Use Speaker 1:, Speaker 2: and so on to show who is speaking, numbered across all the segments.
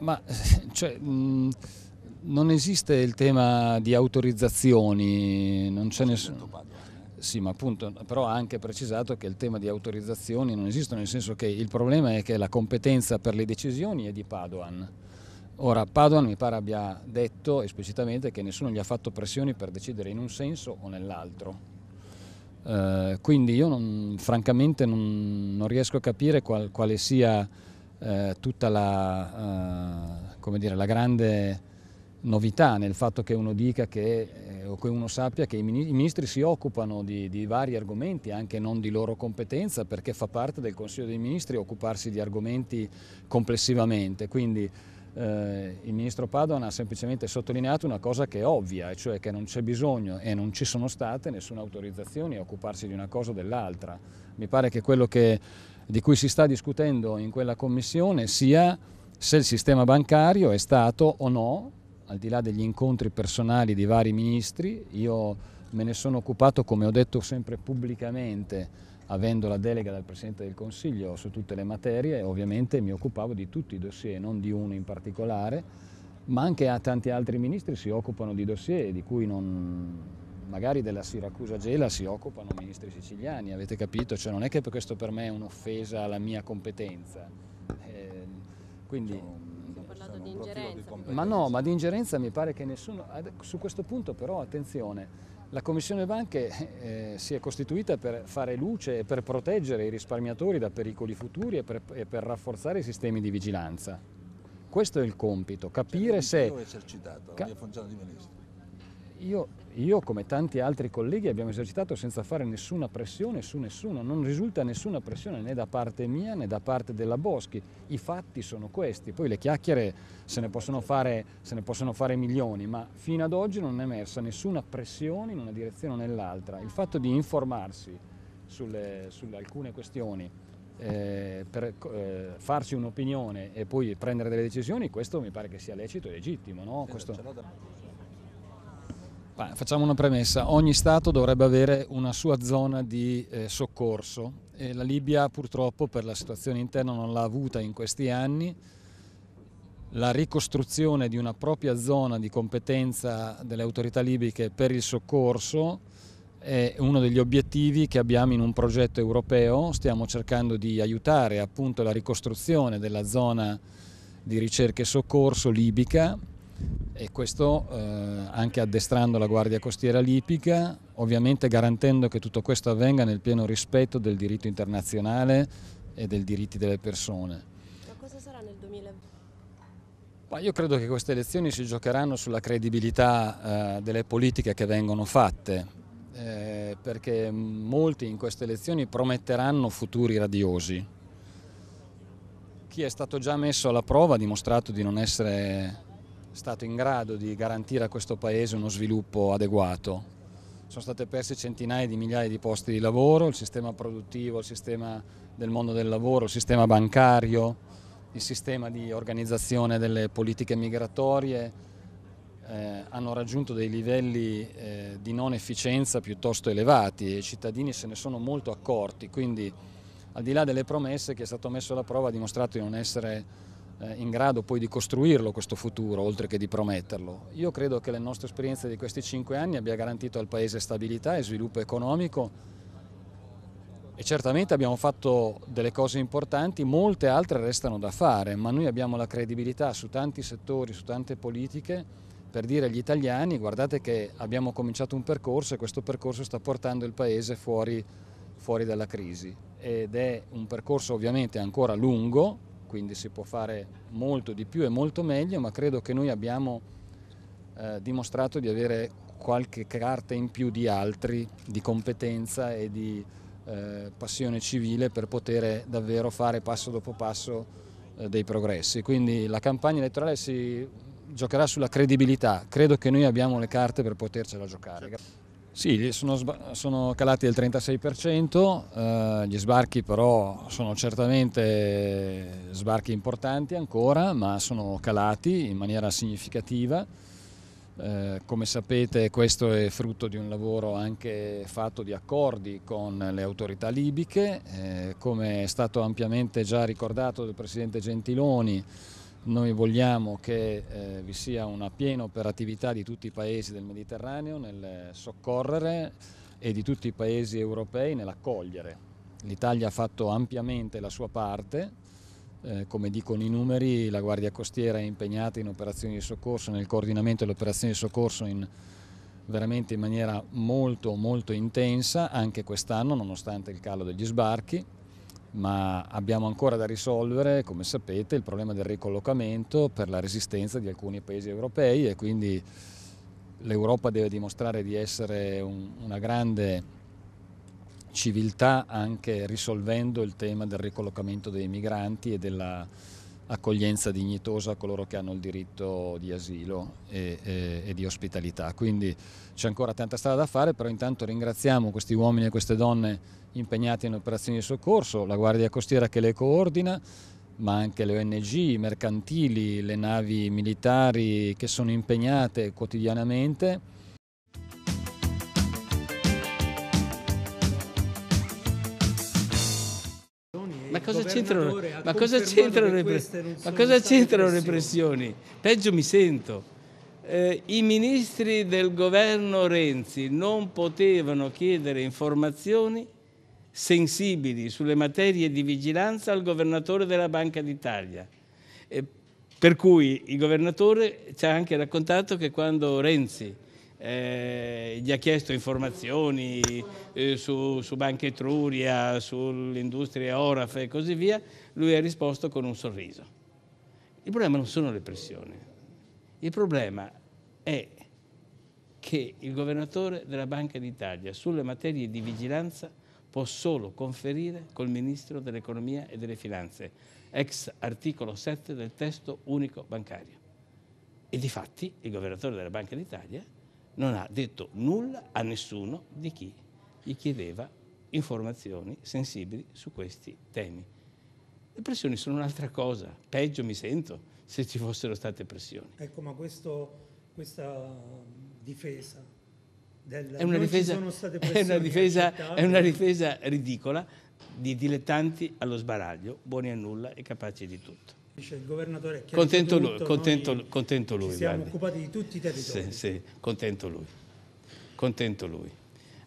Speaker 1: Ma cioè, mh, mm, non esiste il tema di autorizzazioni, non c'è nessuno. Eh. Sì, ma appunto, però ha anche precisato che il tema di autorizzazioni non esiste, nel senso che il problema è che la competenza per le decisioni è di Padoan. Ora, Padoan mi pare abbia detto esplicitamente che nessuno gli ha fatto pressioni per decidere in un senso o nell'altro. Eh, quindi io non, francamente non, non, riesco a capire qual, quale sia eh, tutta la, eh, dire, la, grande novità nel fatto che uno dica che, eh, o che uno sappia che i ministri si occupano di, di, vari argomenti, anche non di loro competenza, perché fa parte del Consiglio dei Ministri occuparsi di argomenti complessivamente. Quindi eh, il ministro Padoan ha semplicemente sottolineato una cosa che è ovvia, cioè che non c'è bisogno e non ci sono state nessuna autorizzazione a occuparsi di una cosa o dell'altra. Mi pare che quello che di cui si sta discutendo in quella commissione sia se il sistema bancario è stato o no, al di là degli incontri personali di vari ministri, io me ne sono occupato, come ho detto sempre pubblicamente, avendo la delega dal Presidente del Consiglio su tutte le materie, ovviamente mi occupavo di tutti i dossier, non di uno in particolare, ma anche a tanti altri ministri si occupano di dossier di cui non, magari della Siracusa Gela si occupano ministri siciliani, avete capito? Cioè non è che questo per me è un'offesa alla mia competenza. Eh, quindi... Di di ma no, ma di ingerenza mi pare che nessuno... Su questo punto però attenzione, la Commissione Banche eh, si è costituita per fare luce e per proteggere i risparmiatori da pericoli futuri e per, e per rafforzare i sistemi di vigilanza. Questo è il compito, capire cioè, se... Io ho
Speaker 2: esercitato la mia funzione di ministro
Speaker 1: io, io, come tanti altri colleghi abbiamo esercitato senza fare nessuna pressione su nessuno, non risulta nessuna pressione né da parte mia né da parte della Boschi, i fatti sono questi, poi le chiacchiere se ne possono fare, ne possono fare milioni, ma fino ad oggi non è emersa nessuna pressione in una direzione o nell'altra, il fatto di informarsi sulle, sulle alcune questioni eh, per eh, farsi un'opinione e poi prendere delle decisioni, questo mi pare che sia lecito e legittimo. No? Questo... Facciamo una premessa, ogni Stato dovrebbe avere una sua zona di eh, soccorso e la Libia purtroppo per la situazione interna non l'ha avuta in questi anni. La ricostruzione di una propria zona di competenza delle autorità libiche per il soccorso è uno degli obiettivi che abbiamo in un progetto europeo, stiamo cercando di aiutare appunto la ricostruzione della zona di ricerca e soccorso libica e questo eh, anche addestrando la Guardia Costiera Lipica, ovviamente garantendo che tutto questo avvenga nel pieno rispetto del diritto internazionale e dei diritti delle persone.
Speaker 3: Ma cosa sarà nel 2020?
Speaker 1: Ma io credo che queste elezioni si giocheranno sulla credibilità eh, delle politiche che vengono fatte, eh, perché molti in queste elezioni prometteranno futuri radiosi. Chi è stato già messo alla prova ha dimostrato di non essere stato in grado di garantire a questo Paese uno sviluppo adeguato. Sono state perse centinaia di migliaia di posti di lavoro, il sistema produttivo, il sistema del mondo del lavoro, il sistema bancario, il sistema di organizzazione delle politiche migratorie eh, hanno raggiunto dei livelli eh, di non efficienza piuttosto elevati e i cittadini se ne sono molto accorti, quindi al di là delle promesse che è stato messo alla prova ha dimostrato di non essere eh, in grado poi di costruirlo questo futuro, oltre che di prometterlo. Io credo che la nostra esperienza di questi cinque anni abbia garantito al Paese stabilità e sviluppo economico e certamente abbiamo fatto delle cose importanti, molte altre restano da fare, ma noi abbiamo la credibilità su tanti settori, su tante politiche per dire agli italiani guardate che abbiamo cominciato un percorso e questo percorso sta portando il Paese fuori, fuori dalla crisi ed è un percorso ovviamente ancora lungo, quindi si può fare molto di più e molto meglio, ma credo che noi abbiamo eh, dimostrato di avere qualche carta in più di altri, di competenza e di eh, passione civile per poter davvero fare passo dopo passo eh, dei progressi. Quindi la campagna elettorale si giocherà sulla credibilità, credo che noi abbiamo le carte per potercela giocare. Certo. Sì, sono, sono calati del 36%, eh, gli sbarchi però sono certamente sbarchi importanti ancora, ma sono calati in maniera significativa. Eh, come sapete questo è frutto di un lavoro anche fatto di accordi con le autorità libiche, eh, come è stato ampiamente già ricordato dal Presidente Gentiloni, noi vogliamo che eh, vi sia una piena operatività di tutti i paesi del Mediterraneo nel soccorrere e di tutti i paesi europei nell'accogliere. L'Italia ha fatto ampiamente la sua parte, eh, come dicono i numeri, la Guardia Costiera è impegnata in operazioni di soccorso, nel coordinamento delle operazioni di soccorso in, veramente in maniera molto molto intensa anche quest'anno nonostante il calo degli sbarchi ma abbiamo ancora da risolvere, come sapete, il problema del ricollocamento per la resistenza di alcuni paesi europei e quindi l'Europa deve dimostrare di essere un, una grande civiltà anche risolvendo il tema del ricollocamento dei migranti e della accoglienza dignitosa a coloro che hanno il diritto di asilo e, e, e di ospitalità. Quindi c'è ancora tanta strada da fare, però intanto ringraziamo questi uomini e queste donne impegnati in operazioni di soccorso, la Guardia Costiera che le coordina, ma anche le ONG, i mercantili, le navi militari che sono impegnate quotidianamente
Speaker 4: ma cosa c'entrano, ma cosa c'entrano, repre- ma cosa c'entrano repressioni? Peggio mi sento. Eh, I ministri del governo Renzi non potevano chiedere informazioni sensibili sulle materie di vigilanza al governatore della Banca d'Italia. Eh, per cui il governatore ci ha anche raccontato che quando Renzi eh, gli ha chiesto informazioni eh, su, su Banca Etruria, sull'industria Oraf e così via, lui ha risposto con un sorriso. Il problema non sono le pressioni, il problema è che il governatore della Banca d'Italia sulle materie di vigilanza può solo conferire col Ministro dell'Economia e delle Finanze, ex articolo 7 del testo unico bancario. E di fatti il governatore della Banca d'Italia non ha detto nulla a nessuno di chi gli chiedeva informazioni sensibili su questi temi. Le pressioni sono un'altra cosa, peggio mi sento se ci fossero state pressioni.
Speaker 3: Ecco, ma questo, questa difesa del... È una difesa, è una difesa, è una
Speaker 4: difesa ridicola di dilettanti allo sbaraglio, buoni a nulla e capaci di
Speaker 2: tutto. Dice il governatore che contento lui, contento, contento lui, ci siamo guardi. occupati di tutti i territori. Sì,
Speaker 4: sì, contento lui. Contento lui.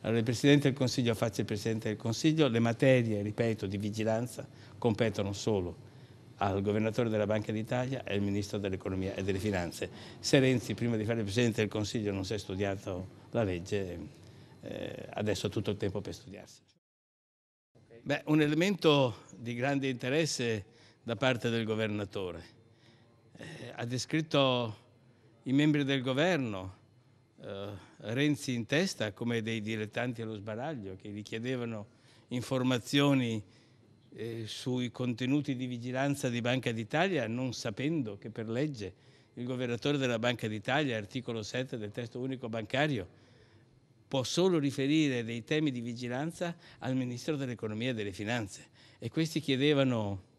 Speaker 4: Allora, il Presidente del Consiglio faccia il Presidente del Consiglio, le materie, ripeto, di vigilanza competono solo al Governatore della Banca d'Italia e al Ministro dell'Economia e delle Finanze. Se Renzi, prima di fare il Presidente del Consiglio, non si è studiato la legge, eh, adesso ha tutto il tempo per studiarsi. Beh, un elemento di grande interesse da parte del governatore. Eh, ha descritto i membri del governo, eh, Renzi in testa, come dei dilettanti allo sbaraglio che gli chiedevano informazioni eh, sui contenuti di vigilanza di Banca d'Italia, non sapendo che per legge il governatore della Banca d'Italia, articolo 7 del testo unico bancario, può solo riferire dei temi di vigilanza al Ministro dell'Economia e delle Finanze. E questi chiedevano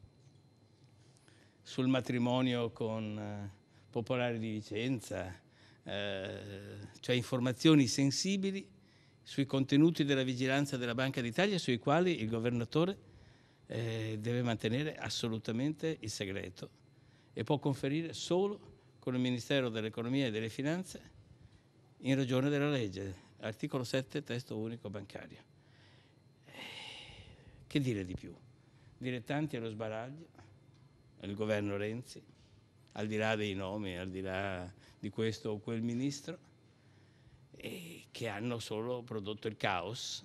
Speaker 4: sul matrimonio con eh, Popolare di Vicenza, eh, cioè informazioni sensibili sui contenuti della vigilanza della Banca d'Italia sui quali il governatore eh, deve mantenere assolutamente il segreto e può conferire solo con il Ministero dell'Economia e delle Finanze in ragione della legge, articolo 7, testo unico bancario. Eh, che dire di più? Dire tanti allo sbaraglio, il governo Renzi, al di là dei nomi, al di là di questo o quel ministro, che hanno solo prodotto il caos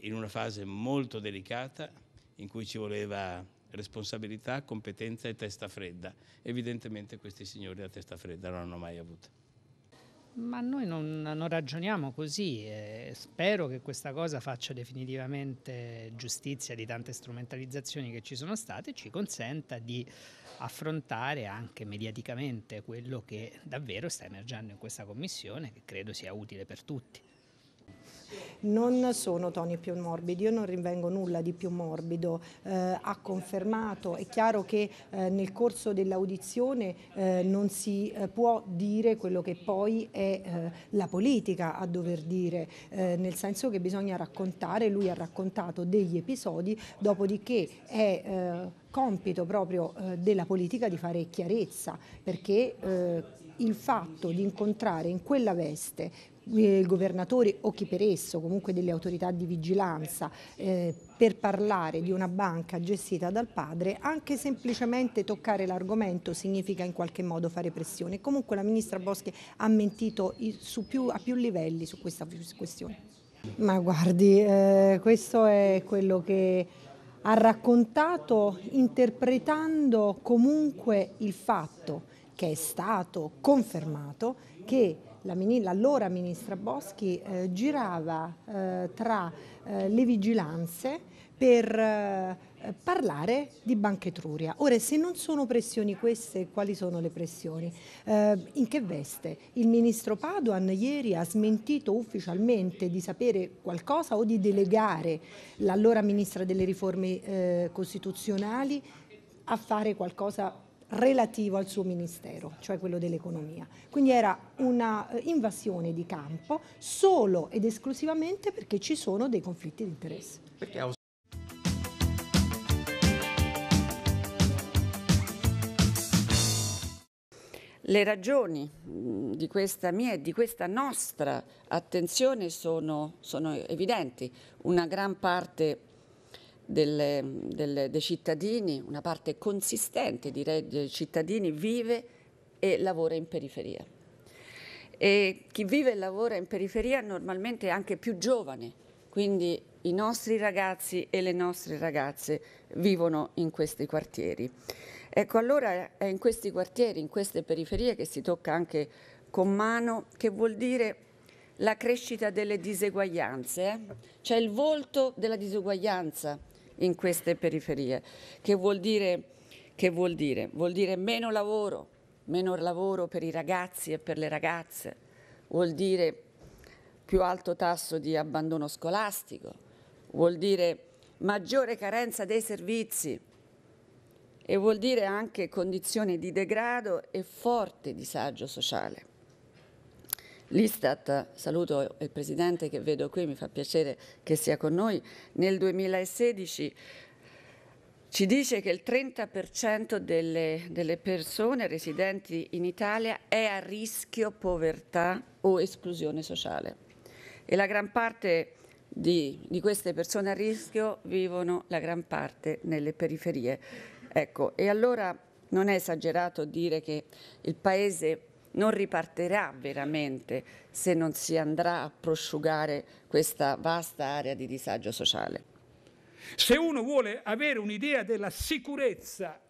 Speaker 4: in una fase molto delicata in cui ci voleva responsabilità, competenza e testa fredda. Evidentemente questi signori la testa fredda non l'hanno mai avuta.
Speaker 5: Ma noi non, non ragioniamo così e spero che questa cosa faccia definitivamente giustizia di tante strumentalizzazioni che ci sono state e ci consenta di affrontare anche mediaticamente quello che davvero sta emergendo in questa commissione, che credo sia utile per tutti. Non sono toni più morbidi, io non rinvengo nulla di più morbido, eh, ha confermato, è chiaro che eh, nel corso dell'audizione eh, non si eh, può dire quello che poi è eh, la politica a dover dire, eh, nel senso che bisogna raccontare, lui ha raccontato degli episodi, dopodiché è compito proprio della politica di fare chiarezza, perché il fatto di incontrare in quella veste eh, governatore o chi per esso, comunque delle autorità di vigilanza, eh, per parlare di una banca gestita dal padre, anche semplicemente toccare l'argomento significa in qualche modo fare pressione. Comunque la ministra Boschi ha mentito più, a più livelli su questa questione. Ma guardi, eh, questo è quello che ha raccontato interpretando comunque il fatto che è stato confermato che l'allora ministra Boschi eh, girava eh, tra eh, le vigilanze per eh, parlare di Banca Etruria. Ora, se non sono pressioni queste, quali sono le pressioni? Eh, in che veste? Il ministro Paduan ieri ha smentito ufficialmente di sapere qualcosa o di delegare l'allora ministra delle riforme eh, costituzionali a fare qualcosa relativo al suo ministero, cioè quello dell'economia. Quindi era una eh, invasione di campo solo ed esclusivamente perché ci sono dei conflitti di interesse. Eh. Le ragioni
Speaker 6: mm, di questa mia e di questa nostra attenzione sono, sono evidenti. Una gran parte delle, delle, dei cittadini, una parte consistente direi dei cittadini vive e lavora in periferia. E chi vive e lavora in periferia normalmente è anche più giovane, quindi i nostri ragazzi e le nostre ragazze vivono in questi quartieri. Ecco, allora è in questi quartieri, in queste periferie che si tocca anche con mano, che vuol dire la crescita delle diseguaglianze, eh? cioè il volto della diseguaglianza in queste periferie. Che vuol dire? Che vuol dire? Vuol dire meno lavoro, meno lavoro per i ragazzi e per le ragazze, vuol dire più alto tasso di abbandono scolastico, vuol dire maggiore carenza dei servizi e vuol dire anche condizioni di degrado e forte disagio sociale. L'Istat, saluto il Presidente che vedo qui, mi fa piacere che sia con noi, nel 2016 ci dice che il 30% delle, delle, persone residenti in Italia è a rischio povertà o esclusione sociale e la gran parte di, di queste persone a rischio vivono la gran parte nelle periferie. Ecco, e allora non è esagerato dire che il Paese non ripartirà veramente se non si andrà a prosciugare questa vasta area di disagio sociale.
Speaker 2: Se uno vuole avere un'idea della sicurezza,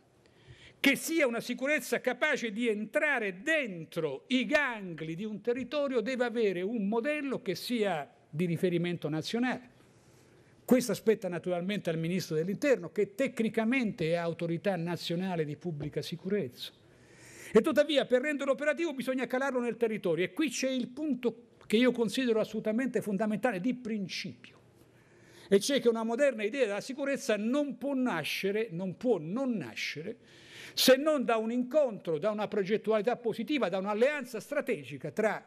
Speaker 2: che sia una sicurezza capace di entrare dentro i gangli di un territorio, deve avere un modello che sia di riferimento nazionale. Questo aspetta naturalmente al Ministro dell'Interno, che tecnicamente è autorità nazionale di pubblica sicurezza. E tuttavia per renderlo operativo bisogna calarlo nel territorio e qui c'è il punto che io considero assolutamente fondamentale di principio. E c'è che una moderna idea della sicurezza non può nascere, non può non nascere, se non da un incontro, da una progettualità positiva, da un'alleanza strategica tra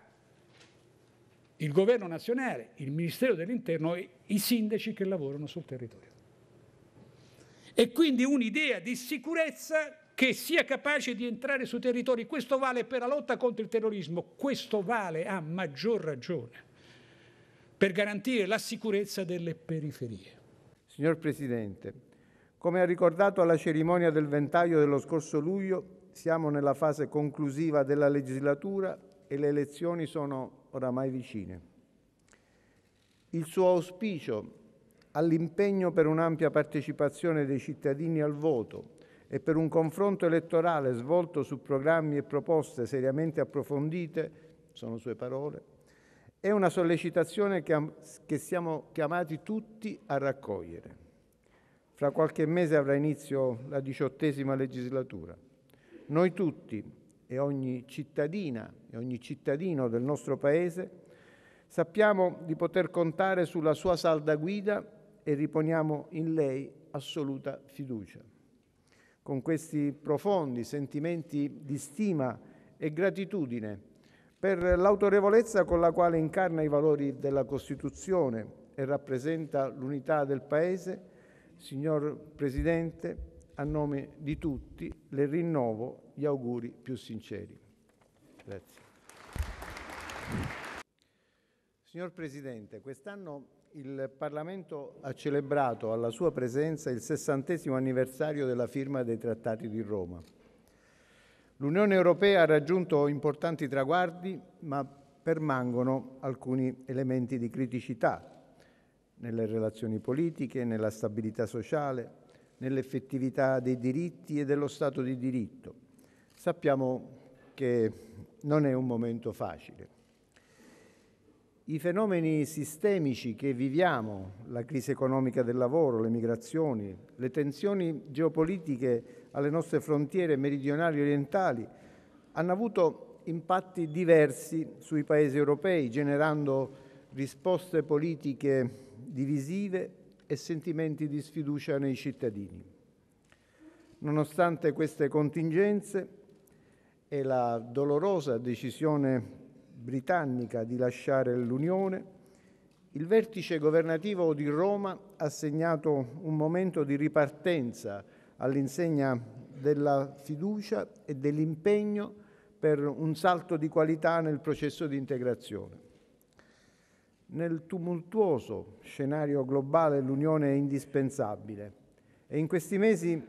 Speaker 2: il governo nazionale, il Ministero dell'Interno e i sindaci che lavorano sul territorio. E quindi un'idea di sicurezza che sia capace di entrare sui territori. Questo vale per la lotta contro il terrorismo, questo vale a maggior ragione per garantire la
Speaker 7: sicurezza delle periferie. Signor Presidente, come ha ricordato alla cerimonia del ventaglio dello scorso luglio, siamo nella fase conclusiva della legislatura e le elezioni sono oramai vicine. Il suo auspicio all'impegno per un'ampia partecipazione dei cittadini al voto e per un confronto elettorale svolto su programmi e proposte seriamente approfondite, sono sue parole, è una sollecitazione che, siamo chiamati tutti a raccogliere. Fra qualche mese avrà inizio la diciottesima legislatura. Noi tutti e ogni cittadina e ogni cittadino del nostro Paese sappiamo di poter contare sulla sua salda guida e riponiamo in lei assoluta fiducia con questi profondi sentimenti di stima e gratitudine per l'autorevolezza con la quale incarna i valori della Costituzione e rappresenta l'unità del Paese, signor Presidente, a nome di tutti le rinnovo gli auguri più sinceri. Grazie. Signor Presidente, quest'anno il Parlamento ha celebrato alla sua presenza il sessantesimo anniversario della firma dei trattati di Roma. L'Unione Europea ha raggiunto importanti traguardi, ma permangono alcuni elementi di criticità nelle relazioni politiche, nella stabilità sociale, nell'effettività dei diritti e dello Stato di diritto. Sappiamo che non è un momento facile. I fenomeni sistemici che viviamo, la crisi economica del lavoro, le migrazioni, le tensioni geopolitiche alle nostre frontiere meridionali e orientali, hanno avuto impatti diversi sui paesi europei, generando risposte politiche divisive e sentimenti di sfiducia nei cittadini. Nonostante queste contingenze e la dolorosa decisione britannica di lasciare l'Unione, il vertice governativo di Roma ha segnato un momento di ripartenza all'insegna della fiducia e dell'impegno per un salto di qualità nel processo di integrazione. Nel tumultuoso scenario globale l'Unione è indispensabile e in questi mesi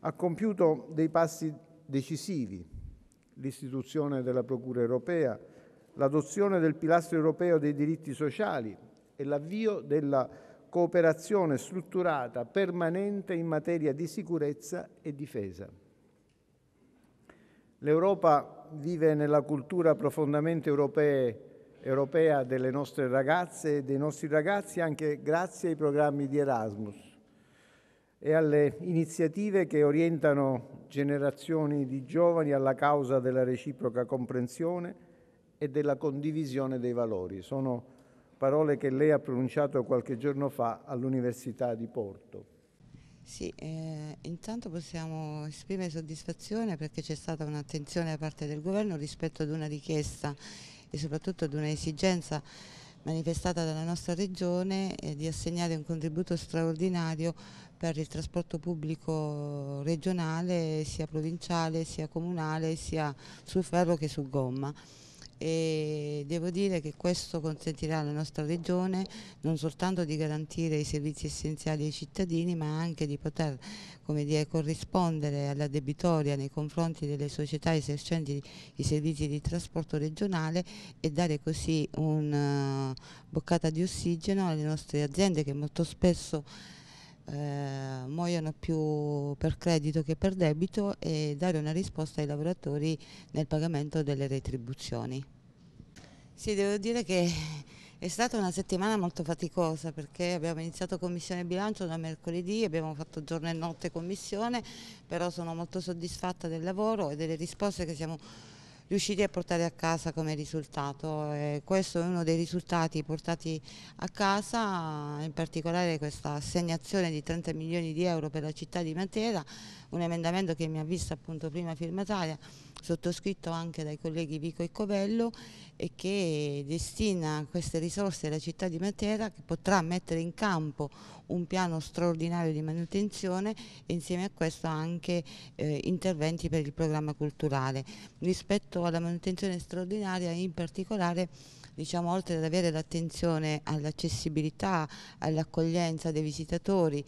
Speaker 7: ha compiuto dei passi decisivi, l'istituzione della Procura europea, l'adozione del pilastro europeo dei diritti sociali e l'avvio della cooperazione strutturata permanente in materia di sicurezza e difesa. L'Europa vive nella cultura profondamente europee, europea delle nostre ragazze e dei nostri ragazzi anche grazie ai programmi di Erasmus e alle iniziative che orientano generazioni di giovani alla causa della reciproca comprensione e della condivisione dei valori. Sono parole che lei ha pronunciato qualche giorno fa all'Università di Porto. Sì, eh,
Speaker 8: intanto possiamo esprimere soddisfazione perché c'è stata un'attenzione da parte del governo rispetto ad una richiesta e soprattutto ad un'esigenza manifestata dalla nostra regione eh, di assegnare un contributo straordinario per il trasporto pubblico regionale, sia provinciale, sia comunale, sia su ferro che su gomma e devo dire che questo consentirà alla nostra regione non soltanto di garantire i servizi essenziali ai cittadini ma anche di poter come dire, corrispondere alla debitoria nei confronti delle società esercenti i servizi di trasporto regionale e dare così una eh, boccata di ossigeno alle nostre aziende che molto spesso eh, muoiono più per credito che per debito e dare una risposta ai lavoratori nel pagamento delle retribuzioni. Sì, devo dire che è stata una settimana molto faticosa perché abbiamo iniziato commissione bilancio da mercoledì, abbiamo fatto giorno e notte commissione, però sono molto soddisfatta del lavoro e delle risposte che siamo riusciti a portare a casa come risultato. E questo è uno dei risultati portati a casa, in particolare questa assegnazione di 30 milioni di euro per la città di Matera, un emendamento che mi ha vista appunto prima firmataria sottoscritto anche dai colleghi Vico e Covello e che destina queste risorse alla città di Matera che potrà mettere in campo un piano straordinario di manutenzione e insieme a questo anche eh, interventi per il programma culturale. Rispetto alla manutenzione straordinaria in particolare diciamo, oltre ad avere l'attenzione all'accessibilità, all'accoglienza dei visitatori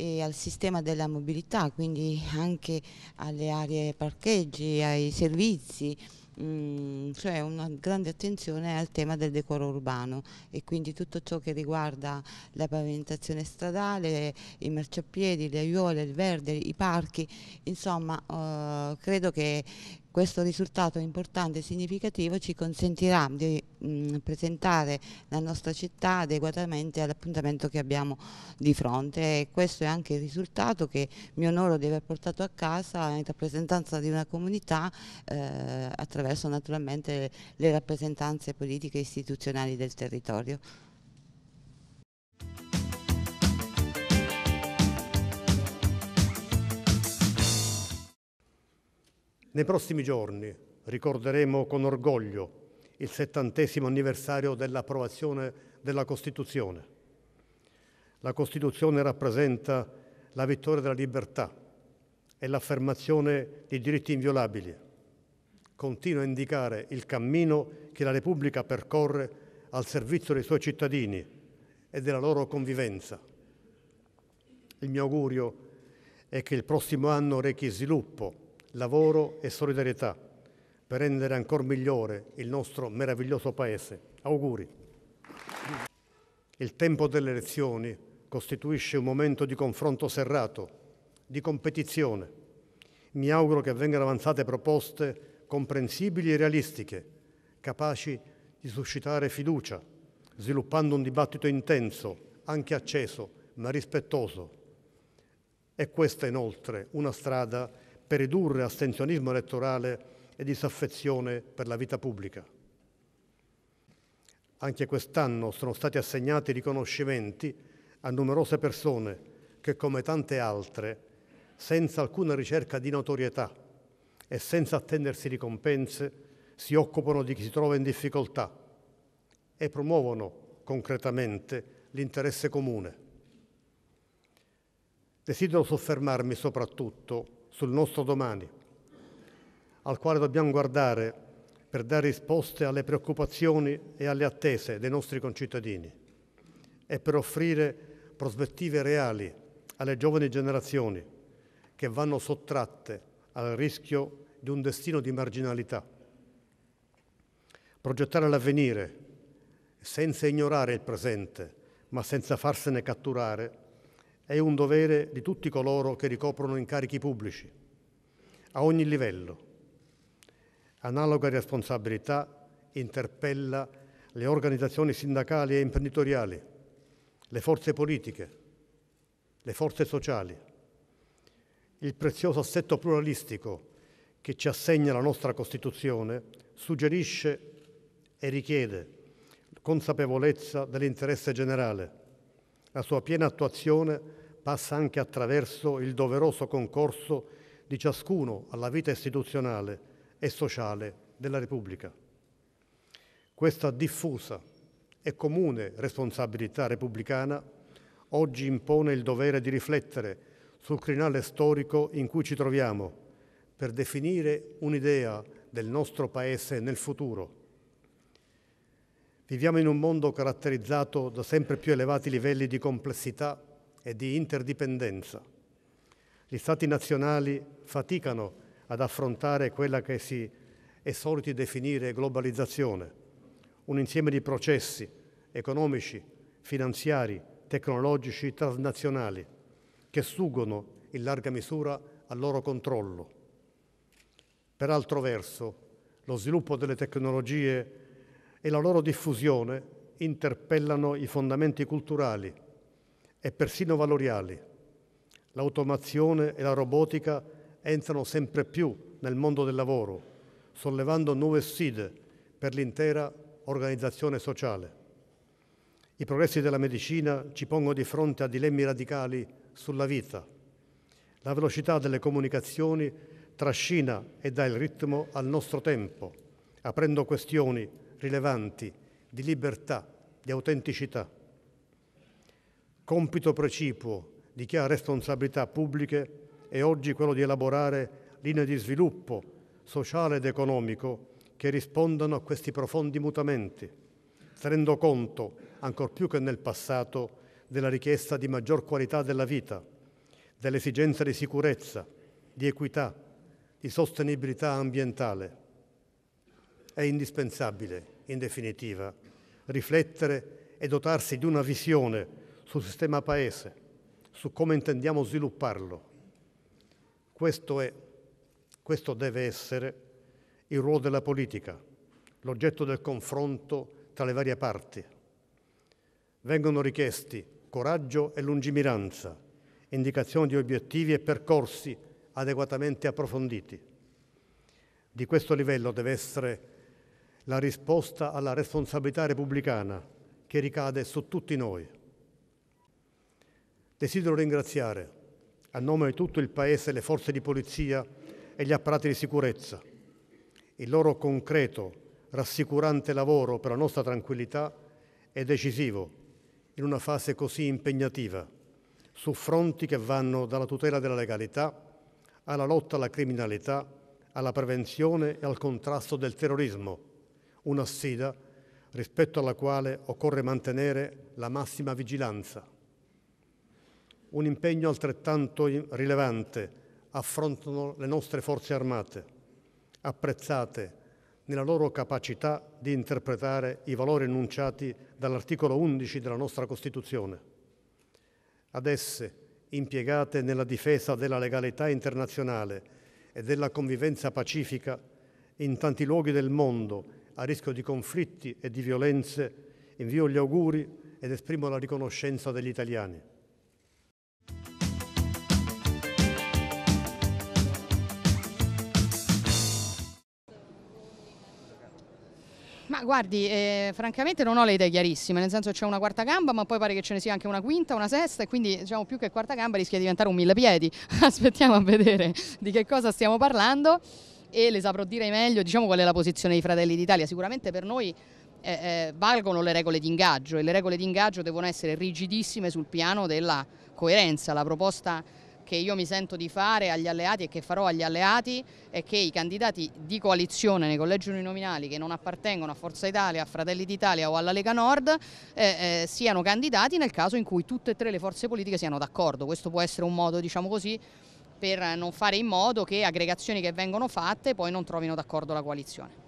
Speaker 8: e al sistema della mobilità, quindi anche alle aree parcheggi, ai servizi, mm, cioè una grande attenzione al tema del decoro urbano e quindi tutto ciò che riguarda la pavimentazione stradale, i marciapiedi, le aiuole, il verde, i parchi, insomma eh, credo che questo risultato importante e significativo ci consentirà di mh, mm, presentare la nostra città adeguatamente all'appuntamento che abbiamo di fronte e questo è anche il risultato che mi onoro di aver portato a casa in rappresentanza di una comunità eh, attraverso naturalmente le rappresentanze politiche e istituzionali del territorio.
Speaker 3: Nei prossimi giorni ricorderemo con orgoglio il settantesimo anniversario dell'approvazione della Costituzione. La Costituzione rappresenta la vittoria della libertà e l'affermazione di diritti inviolabili. Continua a indicare il cammino che la Repubblica percorre al servizio dei suoi cittadini e della loro convivenza. Il mio augurio è che il prossimo anno rechi sviluppo, lavoro e solidarietà per rendere ancora migliore il nostro meraviglioso Paese. Auguri. Il tempo delle elezioni costituisce un momento di confronto serrato, di competizione. Mi auguro che vengano avanzate proposte comprensibili e realistiche, capaci di suscitare fiducia, sviluppando un dibattito intenso, anche acceso, ma rispettoso. E questa è inoltre una strada che per ridurre astensionismo elettorale e disaffezione per la vita pubblica. Anche quest'anno sono stati assegnati riconoscimenti a numerose persone che, come tante altre, senza alcuna ricerca di notorietà e senza attendersi ricompense, si occupano di chi si trova in difficoltà e promuovono concretamente l'interesse comune. Desidero soffermarmi soprattutto sul nostro domani, al quale dobbiamo guardare per dare risposte alle preoccupazioni e alle attese dei nostri concittadini e per offrire prospettive reali alle giovani generazioni che vanno sottratte al rischio di un destino di marginalità. Progettare l'avvenire senza ignorare il presente, ma senza farsene catturare, è un dovere di tutti coloro che ricoprono incarichi pubblici, a ogni livello. Analoga responsabilità interpella le organizzazioni sindacali e imprenditoriali, le forze politiche, le forze sociali. Il prezioso assetto pluralistico che ci assegna la nostra Costituzione suggerisce e richiede consapevolezza dell'interesse generale, la sua piena attuazione passa anche attraverso il doveroso concorso di ciascuno alla vita istituzionale e sociale della Repubblica. Questa diffusa e comune responsabilità repubblicana oggi impone il dovere di riflettere sul crinale storico in cui ci troviamo per definire un'idea del nostro Paese nel futuro Viviamo in un mondo caratterizzato da sempre più elevati livelli di complessità e di interdipendenza. Gli Stati nazionali faticano ad affrontare quella che si è soliti definire globalizzazione, un insieme di processi economici, finanziari, tecnologici, transnazionali, che suggono in larga misura al loro controllo. Per altro verso, lo sviluppo delle tecnologie e la loro diffusione interpellano i fondamenti culturali e persino valoriali. L'automazione e la robotica entrano sempre più nel mondo del lavoro, sollevando nuove sfide per l'intera organizzazione sociale. I progressi della medicina ci pongono di fronte a dilemmi radicali sulla vita. La velocità delle comunicazioni trascina e dà il ritmo al nostro tempo, aprendo questioni rilevanti, di libertà, di autenticità. Compito precipuo di chi ha responsabilità pubbliche è oggi quello di elaborare linee di sviluppo sociale ed economico che rispondano a questi profondi mutamenti, tenendo conto, ancor più che nel passato, della richiesta di maggior qualità della vita, dell'esigenza di sicurezza, di equità, di sostenibilità ambientale è indispensabile, in definitiva, riflettere e dotarsi di una visione sul sistema Paese, su come intendiamo svilupparlo. Questo, è, questo deve essere il ruolo della politica, l'oggetto del confronto tra le varie parti. Vengono richiesti coraggio e lungimiranza, indicazioni di obiettivi e percorsi adeguatamente approfonditi. Di questo livello deve essere la risposta alla responsabilità repubblicana che ricade su tutti noi. Desidero ringraziare a nome di tutto il Paese le forze di polizia e gli apparati di sicurezza. Il loro concreto, rassicurante lavoro per la nostra tranquillità è decisivo in una fase così impegnativa su fronti che vanno dalla tutela della legalità alla lotta alla criminalità, alla prevenzione e al contrasto del terrorismo una sfida rispetto alla quale occorre mantenere la massima vigilanza. Un impegno altrettanto rilevante affrontano le nostre forze armate, apprezzate nella loro capacità di interpretare i valori enunciati dall'articolo 11 della nostra Costituzione. Ad esse, impiegate nella difesa della legalità internazionale e della convivenza pacifica, in tanti luoghi del mondo a rischio di conflitti e di violenze, invio gli auguri ed esprimo la riconoscenza degli italiani.
Speaker 8: Ma guardi, eh, francamente non ho le idee chiarissime, nel senso c'è una quarta gamba, ma poi pare che ce ne sia anche una quinta, una sesta, e quindi diciamo più che quarta gamba rischia di diventare un mille piedi. Aspettiamo a vedere di che cosa stiamo parlando e le saprò dire meglio diciamo, qual è la posizione dei Fratelli d'Italia. Sicuramente per noi eh, eh, valgono le regole di ingaggio e le regole di ingaggio devono essere rigidissime sul piano della coerenza. La proposta che io mi sento di fare agli alleati e che farò agli alleati è che i candidati di coalizione nei collegi uninominali che non appartengono a Forza Italia, a Fratelli d'Italia o alla Lega Nord eh, eh, siano candidati nel caso in cui tutte e tre le forze politiche siano d'accordo. Questo può essere un modo, diciamo così, per non fare in modo che aggregazioni che vengono fatte poi non trovino d'accordo la coalizione.